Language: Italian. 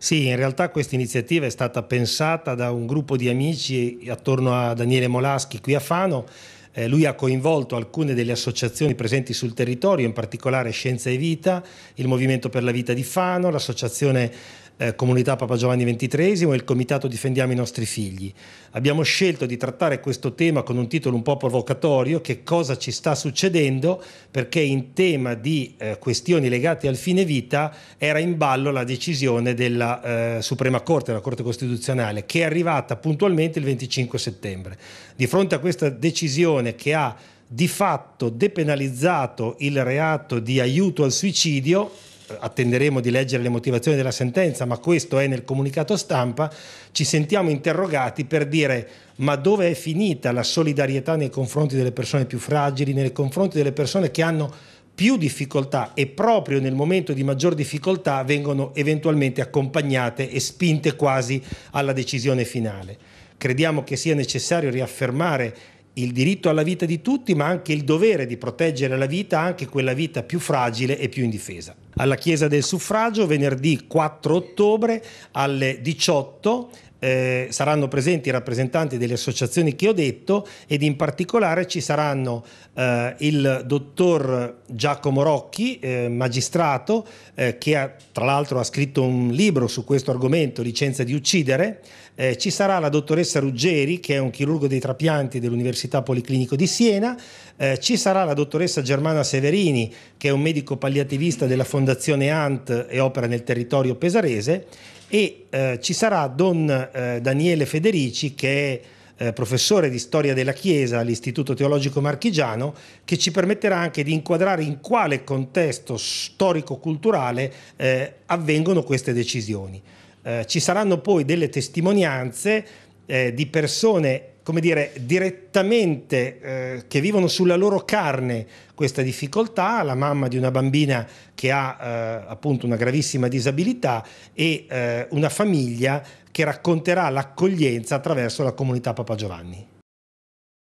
Sì, in realtà questa iniziativa è stata pensata da un gruppo di amici attorno a Daniele Molaschi qui a Fano. Eh, lui ha coinvolto alcune delle associazioni presenti sul territorio, in particolare Scienza e Vita, il Movimento per la Vita di Fano, l'associazione eh, Comunità Papa Giovanni XXIII e il Comitato Difendiamo i nostri figli. Abbiamo scelto di trattare questo tema con un titolo un po' provocatorio, che cosa ci sta succedendo, perché in tema di eh, questioni legate al fine vita era in ballo la decisione della eh, Suprema Corte, della Corte Costituzionale, che è arrivata puntualmente il 25 settembre. Di fronte a questa decisione che ha di fatto depenalizzato il reato di aiuto al suicidio, attenderemo di leggere le motivazioni della sentenza, ma questo è nel comunicato stampa, ci sentiamo interrogati per dire ma dove è finita la solidarietà nei confronti delle persone più fragili, nei confronti delle persone che hanno più difficoltà e proprio nel momento di maggior difficoltà vengono eventualmente accompagnate e spinte quasi alla decisione finale. Crediamo che sia necessario riaffermare il diritto alla vita di tutti, ma anche il dovere di proteggere la vita, anche quella vita più fragile e più indifesa alla Chiesa del Suffragio venerdì 4 ottobre alle 18 eh, saranno presenti i rappresentanti delle associazioni che ho detto ed in particolare ci saranno eh, il dottor Giacomo Rocchi, eh, magistrato, eh, che ha, tra l'altro ha scritto un libro su questo argomento, Licenza di uccidere, eh, ci sarà la dottoressa Ruggeri, che è un chirurgo dei trapianti dell'Università Policlinico di Siena, eh, ci sarà la dottoressa Germana Severini, che è un medico palliativista della Fondazione ANT e opera nel territorio pesarese, e eh, ci sarà Don eh, Daniele Federici che è eh, professore di storia della Chiesa all'Istituto Teologico Marchigiano, che ci permetterà anche di inquadrare in quale contesto storico-culturale eh, avvengono queste decisioni. Eh, ci saranno poi delle testimonianze eh, di persone come dire, direttamente eh, che vivono sulla loro carne questa difficoltà, la mamma di una bambina che ha eh, appunto una gravissima disabilità e eh, una famiglia che racconterà l'accoglienza attraverso la comunità Papa Giovanni.